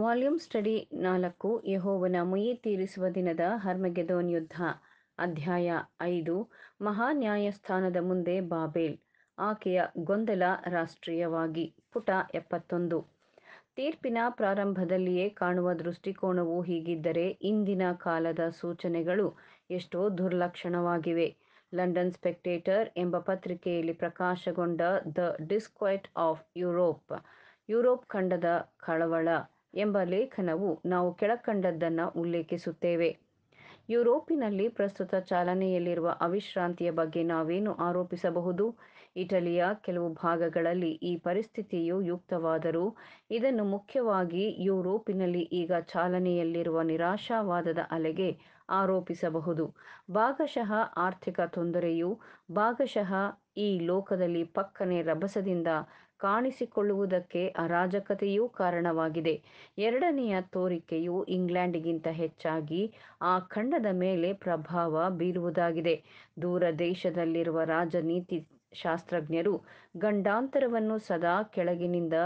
volume study ನಾಲ್ಕು ಯಹೋವನ ಮುಯಿ ತೀರಿಸುವ ದಿನದ ಹರ್ಮಗೆದೋನ್ ಯುದ್ಧ ಅಧ್ಯಾಯ ಐದು ಮಹಾ ನ್ಯಾಯಸ್ಥಾನದ ಮುಂದೆ ಬಾಬೇಲ್ ಆಕೆಯ ಗೊಂದಲ ರಾಷ್ಟ್ರೀಯವಾಗಿ ಪುಟ ಎಪ್ಪತ್ತೊಂದು ತೀರ್ಪಿನ ಪ್ರಾರಂಭದಲ್ಲಿಯೇ ಕಾಣುವ ದೃಷ್ಟಿಕೋನವು ಹೀಗಿದ್ದರೆ ಇಂದಿನ ಕಾಲದ ಸೂಚನೆಗಳು ಎಷ್ಟೋ ದುರ್ಲಕ್ಷಣವಾಗಿವೆ ಲಂಡನ್ ಸ್ಪೆಕ್ಟೇಟರ್ ಎಂಬ ಪತ್ರಿಕೆಯಲ್ಲಿ ಪ್ರಕಾಶಗೊಂಡ the disquiet of Europe Europe ಖಂಡದ ಕಳವಳ ಎಂಬ ಲೇಖನವು ನಾವು ಕೆಳಕಂಡದ್ದನ್ನು ಉಲ್ಲೇಖಿಸುತ್ತೇವೆ ಯುರೋಪಿನಲ್ಲಿ ಪ್ರಸ್ತುತ ಚಾಲನೆಯಲ್ಲಿರುವ ಅವಿಶ್ರಾಂತಿಯ ಬಗ್ಗೆ ನಾವೇನು ಆರೋಪಿಸಬಹುದು ಇಟಲಿಯ ಕೆಲವು ಭಾಗಗಳಲ್ಲಿ ಈ ಪರಿಸ್ಥಿತಿಯು ಯುಕ್ತವಾದರೂ ಇದನ್ನು ಮುಖ್ಯವಾಗಿ ಯುರೋಪಿನಲ್ಲಿ ಈಗ ಚಾಲನೆಯಲ್ಲಿರುವ ನಿರಾಶಾವಾದದ ಅಲೆಗೆ ಆರೋಪಿಸಬಹುದು ಭಾಗಶಃ ಆರ್ಥಿಕ ತೊಂದರೆಯು ಭಾಗಶಃ ಈ ಲೋಕದಲ್ಲಿ ಪಕ್ಕನೆ ರಭಸದಿಂದ ಕಾಣಿಸಿಕೊಳ್ಳುವುದಕ್ಕೆ ಅರಾಜಕತೆಯೂ ಕಾರಣವಾಗಿದೆ ಎರಡನೆಯ ತೋರಿಕೆಯು ಇಂಗ್ಲೆಂಡ್ಗಿಂತ ಹೆಚ್ಚಾಗಿ ಆ ಖಂಡದ ಮೇಲೆ ಪ್ರಭಾವ ಬೀರುವುದಾಗಿದೆ ದೂರ ದೇಶದಲ್ಲಿರುವ ರಾಜನೀತಿ ಶಾಸ್ತ್ರಜ್ಞರು ಗಂಡಾಂತರವನ್ನು ಸದಾ ಕೆಳಗಿನಿಂದ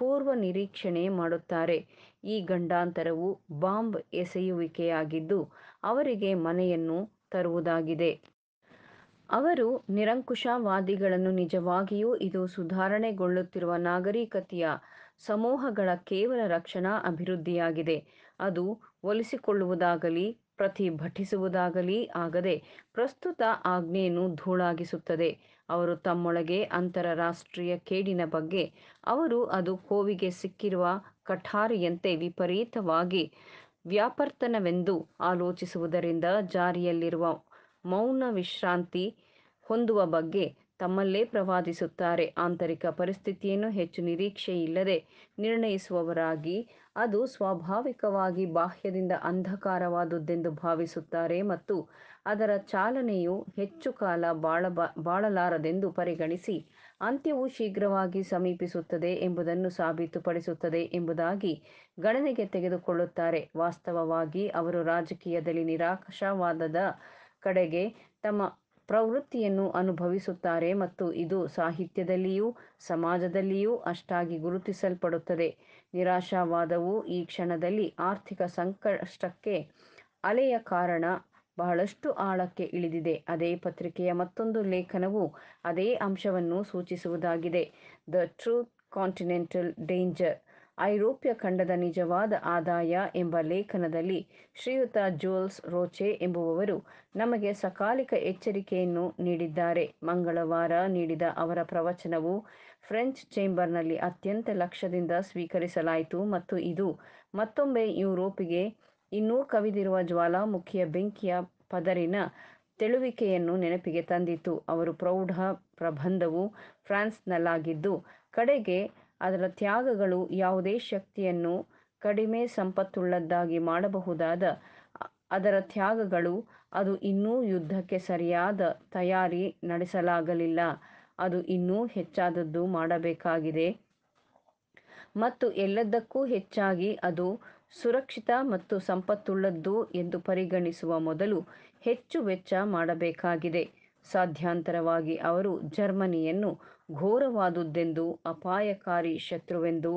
ಪೂರ್ವ ನಿರೀಕ್ಷಣೆ ಮಾಡುತ್ತಾರೆ ಈ ಗಂಡಾಂತರವು ಬಾಂಬ್ ಎಸೆಯುವಿಕೆಯಾಗಿದ್ದು ಅವರಿಗೆ ಮನೆಯನ್ನು ತರುವುದಾಗಿದೆ ಅವರು ನಿರಂಕುಶವಾದಿಗಳನ್ನು ನಿಜವಾಗಿಯೂ ಇದು ಸುಧಾರಣೆಗೊಳ್ಳುತ್ತಿರುವ ನಾಗರಿಕತೆಯ ಸಮೂಹಗಳ ಕೇವಲ ರಕ್ಷಣಾ ಅಭಿವೃದ್ಧಿಯಾಗಿದೆ ಅದು ಒಲಿಸಿಕೊಳ್ಳುವುದಾಗಲಿ ಪ್ರತಿಭಟಿಸುವುದಾಗಲಿ ಆಗದೆ ಪ್ರಸ್ತುತ ಆಜ್ಞೆಯನ್ನು ಧೂಳಾಗಿಸುತ್ತದೆ ಅವರು ತಮ್ಮೊಳಗೆ ಅಂತರರಾಷ್ಟ್ರೀಯ ಕೇಡಿನ ಬಗ್ಗೆ ಅವರು ಅದು ಕೋವಿಗೆ ಸಿಕ್ಕಿರುವ ಕಠಾರಿಯಂತೆ ವಿಪರೀತವಾಗಿ ವ್ಯಾಪರ್ತನವೆಂದು ಆಲೋಚಿಸುವುದರಿಂದ ಜಾರಿಯಲ್ಲಿರುವ ಮೌನ ವಿಶ್ರಾಂತಿ ಹೊಂದುವ ಬಗ್ಗೆ ತಮ್ಮಲ್ಲೇ ಪ್ರವಾದಿಸುತ್ತಾರೆ ಆಂತರಿಕ ಪರಿಸ್ಥಿತಿಯನ್ನು ಹೆಚ್ಚು ನಿರೀಕ್ಷೆಯಿಲ್ಲದೆ ನಿರ್ಣಯಿಸುವವರಾಗಿ ಅದು ಸ್ವಾಭಾವಿಕವಾಗಿ ಬಾಹ್ಯದಿಂದ ಅಂಧಕಾರವಾದುದೆಂದು ಭಾವಿಸುತ್ತಾರೆ ಮತ್ತು ಅದರ ಚಾಲನೆಯು ಹೆಚ್ಚು ಕಾಲ ಬಾಳ ಬಾಳಲಾರದೆಂದು ಪರಿಗಣಿಸಿ ಅಂತ್ಯವು ಶೀಘ್ರವಾಗಿ ಸಮೀಪಿಸುತ್ತದೆ ಎಂಬುದನ್ನು ಸಾಬೀತುಪಡಿಸುತ್ತದೆ ಎಂಬುದಾಗಿ ಗಣನೆಗೆ ತೆಗೆದುಕೊಳ್ಳುತ್ತಾರೆ ವಾಸ್ತವವಾಗಿ ಅವರು ರಾಜಕೀಯದಲ್ಲಿ ನಿರಾಕಾಶವಾದದ ಕಡೆಗೆ ತಮ್ಮ ಪ್ರವೃತ್ತಿಯನ್ನು ಅನುಭವಿಸುತ್ತಾರೆ ಮತ್ತು ಇದು ಸಾಹಿತ್ಯದಲ್ಲಿಯೂ ಸಮಾಜದಲ್ಲಿಯೂ ಅಷ್ಟಾಗಿ ಗುರುತಿಸಲ್ಪಡುತ್ತದೆ ನಿರಾಶಾವಾದವು ಈ ಕ್ಷಣದಲ್ಲಿ ಆರ್ಥಿಕ ಸಂಕಷ್ಟಕ್ಕೆ ಅಲೆಯ ಕಾರಣ ಬಹಳಷ್ಟು ಆಳಕ್ಕೆ ಇಳಿದಿದೆ ಅದೇ ಪತ್ರಿಕೆಯ ಮತ್ತೊಂದು ಲೇಖನವು ಅದೇ ಅಂಶವನ್ನು ಸೂಚಿಸುವುದಾಗಿದೆ ದ ಟ್ರೂತ್ ಕಾಂಟಿನೆಂಟಲ್ ಡೇಂಜರ್ ಐರೋಪ್ಯ ಖಂಡದ ನಿಜವಾದ ಆದಾಯ ಎಂಬ ಲೇಖನದಲ್ಲಿ ಶ್ರೀಯುತ ಜೋಲ್ಸ್ ರೋಚೆ ಎಂಬುವವರು ನಮಗೆ ಸಕಾಲಿಕ ಎಚ್ಚರಿಕೆಯನ್ನು ನೀಡಿದ್ದಾರೆ ಮಂಗಳವಾರ ನೀಡಿದ ಅವರ ಪ್ರವಚನವು ಫ್ರೆಂಚ್ ಚೇಂಬರ್ನಲ್ಲಿ ಅತ್ಯಂತ ಲಕ್ಷ್ಯದಿಂದ ಸ್ವೀಕರಿಸಲಾಯಿತು ಮತ್ತು ಇದು ಮತ್ತೊಮ್ಮೆ ಯುರೋಪಿಗೆ ಇನ್ನೂ ಕವಿದಿರುವ ಜ್ವಾಲಾಮುಖಿಯ ಬೆಂಕಿಯ ಪದರಿನ ತೆಳುವಿಕೆಯನ್ನು ನೆನಪಿಗೆ ತಂದಿತು ಅವರು ಪ್ರೌಢ ಪ್ರಬಂಧವು ಫ್ರಾನ್ಸ್ನಲ್ಲಾಗಿದ್ದು ಕಡೆಗೆ ಅದರ ತ್ಯಾಗಗಳು ಯಾವುದೇ ಶಕ್ತಿಯನ್ನು ಕಡಿಮೆ ಸಂಪತ್ತುಳ್ಳದ್ದಾಗಿ ಮಾಡಬಹುದಾದ ಅದರ ತ್ಯಾಗಗಳು ಅದು ಇನ್ನೂ ಯುದ್ಧಕ್ಕೆ ಸರಿಯಾದ ತಯಾರಿ ನಡೆಸಲಾಗಲಿಲ್ಲ ಅದು ಇನ್ನೂ ಹೆಚ್ಚಾದದ್ದು ಮಾಡಬೇಕಾಗಿದೆ ಮತ್ತು ಎಲ್ಲದಕ್ಕೂ ಹೆಚ್ಚಾಗಿ ಅದು ಸುರಕ್ಷಿತ ಮತ್ತು ಸಂಪತ್ತುಳ್ಳದ್ದು ಎಂದು ಪರಿಗಣಿಸುವ ಮೊದಲು ಹೆಚ್ಚು ವೆಚ್ಚ ಮಾಡಬೇಕಾಗಿದೆ ಸಾಧ್ಯಾಂತರವಾಗಿ ಅವರು ಜರ್ಮನಿಯನ್ನು ಘೋರವಾದುದೆಂದು ಅಪಾಯಕಾರಿ ಶತ್ರುವೆಂದು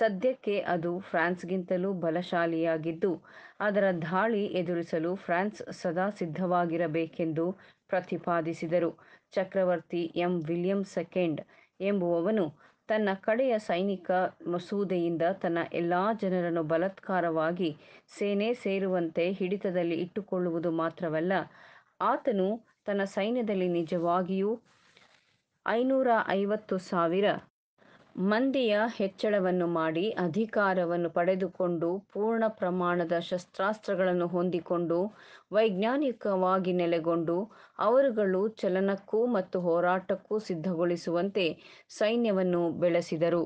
ಸದ್ಯಕ್ಕೆ ಅದು ಫ್ರಾನ್ಸ್ಗಿಂತಲೂ ಬಲಶಾಲಿಯಾಗಿದ್ದು ಅದರ ದಾಳಿ ಎದುರಿಸಲು ಫ್ರಾನ್ಸ್ ಸದಾ ಸಿದ್ಧವಾಗಿರಬೇಕೆಂದು ಪ್ರತಿಪಾದಿಸಿದರು ಚಕ್ರವರ್ತಿ ಎಂ ವಿಲಿಯಂ ಸೆಕೆಂಡ್ ಎಂಬುವವನು ತನ್ನ ಕಡೆಯ ಸೈನಿಕ ಮಸೂದೆಯಿಂದ ತನ್ನ ಎಲ್ಲ ಜನರನ್ನು ಬಲತ್ಕಾರವಾಗಿ ಸೇನೆ ಸೇರುವಂತೆ ಹಿಡಿತದಲ್ಲಿ ಇಟ್ಟುಕೊಳ್ಳುವುದು ಮಾತ್ರವಲ್ಲ ಆತನು ತನ್ನ ಸೈನ್ಯದಲ್ಲಿ ನಿಜವಾಗಿಯೂ ಐನೂರ ಐವತ್ತು ಸಾವಿರ ಮಂದಿಯ ಹೆಚ್ಚಳವನ್ನು ಮಾಡಿ ಅಧಿಕಾರವನ್ನು ಪಡೆದುಕೊಂಡು ಪೂರ್ಣ ಪ್ರಮಾಣದ ಶಸ್ತ್ರಾಸ್ತ್ರಗಳನ್ನು ಹೊಂದಿಕೊಂಡು ವೈಜ್ಞಾನಿಕವಾಗಿ ನೆಲೆಗೊಂಡು ಅವರುಗಳು ಚಲನಕ್ಕೂ ಮತ್ತು ಹೋರಾಟಕ್ಕೂ ಸಿದ್ಧಗೊಳಿಸುವಂತೆ ಸೈನ್ಯವನ್ನು ಬೆಳೆಸಿದರು